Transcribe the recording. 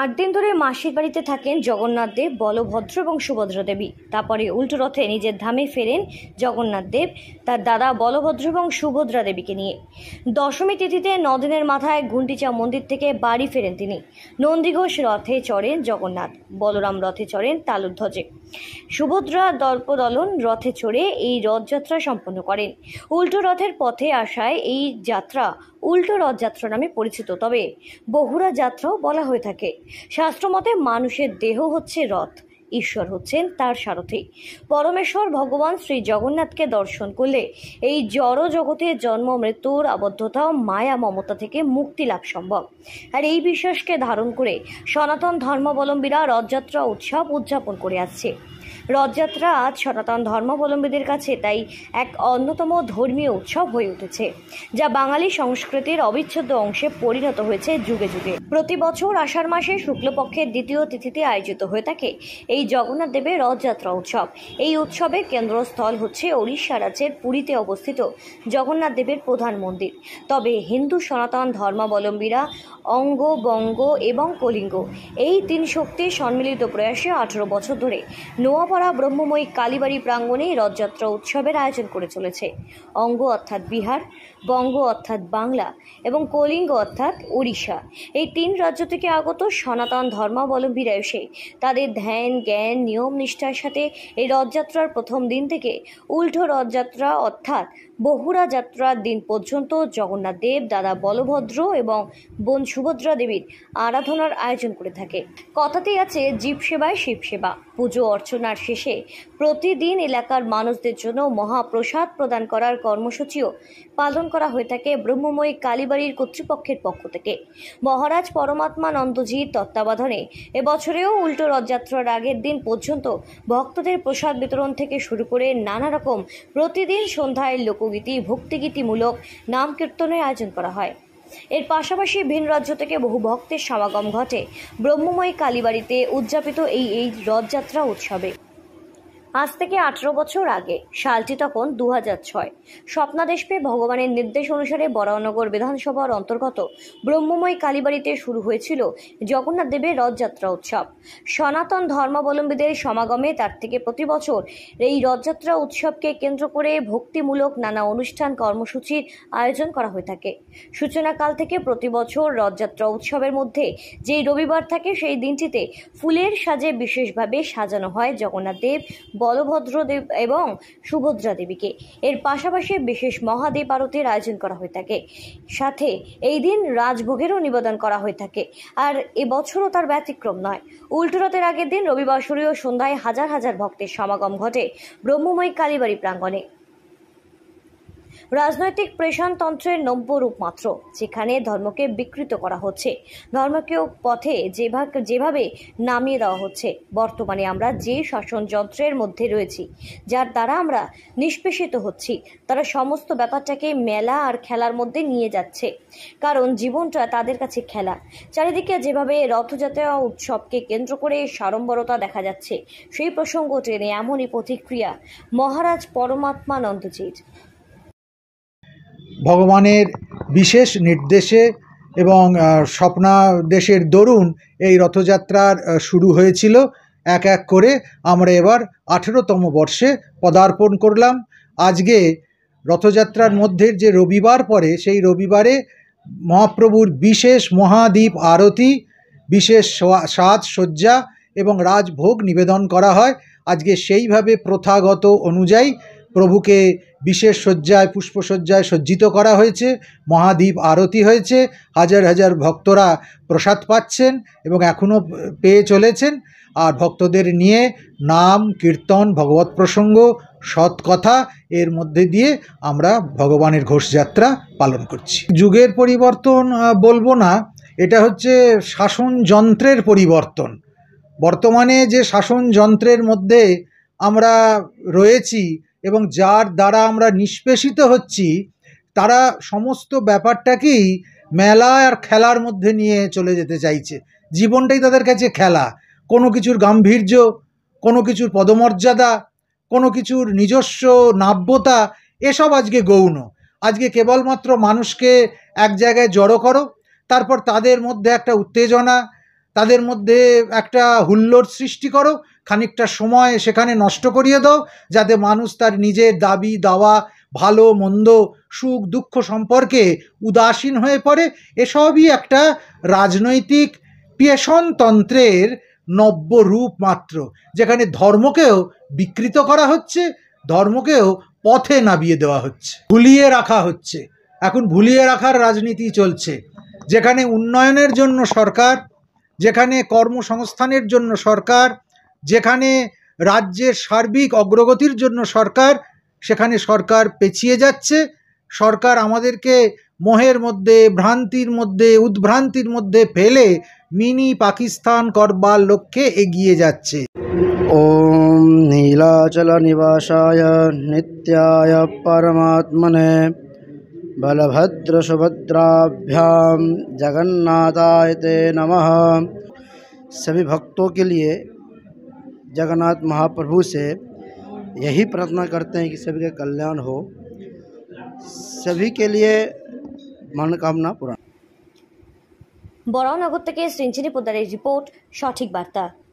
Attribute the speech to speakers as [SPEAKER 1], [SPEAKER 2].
[SPEAKER 1] আট দিন ধরে মাসির বাড়িতে থাকেন জগন্নাথ দেব বলভদ্র এবং সুভদ্রা দেবী তারপরে উল্টো রথে নিজের ধামে ফেরেন জগন্নাথ দেব তার দাদা বলভদ্র এবং সুভদ্রা দেবীকে নিয়ে দশমী তিথিতে নদিনের মাথায় গুন্ডিচা মন্দির থেকে বাড়ি ফেরেন তিনি নন্দীঘোষ রথে চড়েন জগন্নাথ বলরাম রথে চড়েন তালুধ্বজে সুভদ্রা দর্পদলন রথে চড়ে এই রথযাত্রা সম্পন্ন করেন উল্টো রথের পথে আসায় এই যাত্রা উল্টো রথযাত্রা নামে পরিচিত তবে বহুরা যাত্রাও বলা হয়ে থাকে শাস্ত্রমতে মানুষের দেহ হচ্ছে রথ ঈশ্বর হচ্ছেন তার সারথি পরমেশ্বর ভগবান শ্রী জগন্নাথকে দর্শন করলে এই জড় জগতে জন্ম মৃত্যুর আবদ্ধতা মায়া মমতা থেকে মুক্তি লাভ সম্ভব আর এই বিশ্বাসকে ধারণ করে সনাতন ধর্মাবলম্বীরা রথযাত্রা উৎসব উদযাপন করে আসছে রথযাত্রা আজ সনাতন ধর্মাবলম্বীদের কাছে তাই এক অন্যতম ধর্মীয় উৎসব হয়ে উঠেছে যা বাঙালি সংস্কৃতির অবিচ্ছেদ্য অংশে পরিণত হয়েছে যুগে যুগে প্রতি বছর আষাঢ় মাসে শুক্লপক্ষের দ্বিতীয় তিথিতে আয়োজিত হয়ে থাকে এই জগন্নাথ দেবের রথযাত্রা উৎসব এই উৎসবের কেন্দ্রস্থল হচ্ছে ওড়িশা রাজ্যের পুরীতে অবস্থিত জগন্নাথ দেবের প্রধান মন্দির তবে হিন্দু সনাতন ধর্মাবলম্বীরা অঙ্গ বঙ্গ এবং কলিঙ্গ এই তিন শক্তির সম্মিলিত প্রয়াসে আঠেরো বছর ধরে নোয়াব ভরা ব্রহ্মময়ী কালীবাড়ি প্রাঙ্গণে রথযাত্রা উৎসবের আয়োজন করে চলেছে অঙ্গ অর্থাৎ বিহার বঙ্গ অর্থাৎ বাংলা এবং কলিঙ্গ অর্থাৎ উড়িষ্যা এই তিন রাজ্য থেকে আগত সনাতন ধর্মাবলম্বীরা এসে তাদের ধ্যান জ্ঞান নিয়ম নিষ্ঠার সাথে এই রথযাত্রার প্রথম দিন থেকে উল্টো রথযাত্রা অর্থাৎ বহুরা যাত্রার দিন পর্যন্ত জগন্নাথ দেব দাদা বলভদ্র এবং বোন সুভদ্রা দেবীর আরাধনার আয়োজন করে থাকে কথাতেই আছে জীব সেবায় শিব সেবা পুজো অর্চনার শেষে প্রতিদিন এলাকার মানুষদের জন্য মহাপ্রসাদ প্রদান করার কর্মসূচিও পালন করা হয়ে থাকে ব্রহ্মময়ী কালীবাড়ির কর্তৃপক্ষের পক্ষ থেকে মহারাজ পরমাত্মা নন্দজির তত্ত্বাবধানে এবছরেও উল্টো রথযাত্রার আগের দিন পর্যন্ত ভক্তদের প্রসাদ বিতরণ থেকে শুরু করে নানা রকম প্রতিদিন সন্ধ্যায় লোক লোকগীতি ভক্তিগীতিমূলক নাম কীর্তনের আয়োজন করা হয় এর পাশাপাশি ভিন রাজ্য থেকে বহু ভক্তের সমাগম ঘটে ব্রহ্মময়ী কালীবাড়িতে উদযাপিত এই এই রথযাত্রা উৎসবে আজ থেকে আঠেরো বছর আগে সালটি তখন দু হাজার ছয় স্বপ্নাদেশ পেয়ে ভগবানের নির্দেশ অনুসারে বরানগর বিধানসভার অন্তর্গত ব্রহ্মময় কালীবাড়িতে শুরু হয়েছিল জগন্নাথ দেবের রথযাত্রা উৎসব সনাতন ধর্মাবলম্বীদের সমাগমে তার থেকে প্রতি বছর এই রথযাত্রা উৎসবকে কেন্দ্র করে ভক্তিমূলক নানা অনুষ্ঠান কর্মসূচির আয়োজন করা হয়ে থাকে সূচনাকাল থেকে প্রতি বছর রথযাত্রা উৎসবের মধ্যে যেই রবিবার থাকে সেই দিনটিতে ফুলের সাজে বিশেষভাবে সাজানো হয় জগন্নাথ দেব বলভদ্র দেব এবং সুভদ্রা দেবীকে এর পাশাপাশি বিশেষ মহাদেব আরতির আয়োজন করা হয়ে থাকে সাথে এই দিন রাজভোগেরও নিবেদন করা হয়ে থাকে আর এবছরও তার ব্যতিক্রম নয় উল্টো রাতের আগের দিন রবিবাসরীয় সন্ধ্যায় হাজার হাজার ভক্তের সমাগম ঘটে ব্রহ্মময় কালীবাড়ি প্রাঙ্গণে রাজনৈতিক প্রেশনতন্ত্রের নব্য রূপ মাত্র যেখানে ধর্মকে বিকৃত করা হচ্ছে ধর্মকেও পথে যেভাবে যেভাবে নামিয়ে দেওয়া হচ্ছে বর্তমানে আমরা যে শাসন যন্ত্রের মধ্যে রয়েছি যার দ্বারা আমরা নিষ্পেষিত হচ্ছি তারা সমস্ত ব্যাপারটাকে মেলা আর খেলার মধ্যে নিয়ে যাচ্ছে কারণ জীবনটা তাদের কাছে খেলা চারিদিকে যেভাবে রথযাত্রা উৎসবকে কেন্দ্র করে সাড়ম্বরতা দেখা যাচ্ছে সেই প্রসঙ্গ টেনে এমনই প্রতিক্রিয়া মহারাজ পরমাত্মানন্দজির
[SPEAKER 2] ভগবানের বিশেষ নির্দেশে এবং স্বপ্নাদেশের দরুন এই রথযাত্রার শুরু হয়েছিল এক এক করে আমরা এবার আঠেরোতম বর্ষে পদার্পণ করলাম আজকে রথযাত্রার মধ্যে যে রবিবার পরে সেই রবিবারে মহাপ্রভুর বিশেষ মহাদ্বীপ আরতি বিশেষ সাজসজ্জা এবং রাজভোগ নিবেদন করা হয় আজকে সেইভাবে প্রথাগত অনুযায়ী প্রভুকে বিশেষ শয্যায় পুষ্পসজ্জায় সজ্জিত করা হয়েছে মহাদীপ আরতি হয়েছে হাজার হাজার ভক্তরা প্রসাদ পাচ্ছেন এবং এখনও পেয়ে চলেছেন আর ভক্তদের নিয়ে নাম কীর্তন ভগবত প্রসঙ্গ সৎ কথা এর মধ্যে দিয়ে আমরা ভগবানের ঘোষযাত্রা পালন করছি যুগের পরিবর্তন বলবো না এটা হচ্ছে শাসন যন্ত্রের পরিবর্তন বর্তমানে যে শাসন যন্ত্রের মধ্যে আমরা রয়েছি এবং যার দ্বারা আমরা নিষ্পেষিত হচ্ছি তারা সমস্ত ব্যাপারটাকেই মেলা আর খেলার মধ্যে নিয়ে চলে যেতে চাইছে জীবনটাই তাদের কাছে খেলা কোনো কিছুর গাম্ভীর্য কোনো কিছুর পদমর্যাদা কোনো কিছুর নিজস্ব নাব্যতা এসব আজকে গৌণ আজকে কেবলমাত্র মানুষকে এক জায়গায় জড়ো করো তারপর তাদের মধ্যে একটা উত্তেজনা তাদের মধ্যে একটা হুল্লোর সৃষ্টি করো খানিকটা সময় সেখানে নষ্ট করিয়ে দাও যাতে মানুষ তার নিজের দাবি দাওয়া ভালো মন্দ সুখ দুঃখ সম্পর্কে উদাসীন হয়ে পড়ে এসবই একটা রাজনৈতিক পেশনতন্ত্রের নব্য রূপ মাত্র যেখানে ধর্মকেও বিকৃত করা হচ্ছে ধর্মকেও পথে নাবিয়ে দেওয়া হচ্ছে ভুলিয়ে রাখা হচ্ছে এখন ভুলিয়ে রাখার রাজনীতি চলছে যেখানে উন্নয়নের জন্য সরকার যেখানে কর্মসংস্থানের জন্য সরকার যেখানে রাজ্যের সার্বিক অগ্রগতির জন্য সরকার সেখানে সরকার পেছিয়ে যাচ্ছে সরকার আমাদেরকে মোহের মধ্যে ভ্রান্তির মধ্যে উদ্ভ্রান্তির মধ্যে ফেলে মিনি পাকিস্তান করবার লক্ষ্যে এগিয়ে যাচ্ছে ওম নীলাচল নিবাসায় নিত্যায় পরমাত্মনে বলভদ্র সুভদ্রাভ্যাম জগন্নাথায় নম সভি ভক্তকে লিয়ে जगन्नाथ महाप्रभु से यही प्रार्थना करते हैं कि सभी का कल्याण हो सभी के लिए मनोकामना पूरा
[SPEAKER 1] বরানগর থেকে सिंचनी পোদ্দারের रिपोर्ट सठीक बार्ता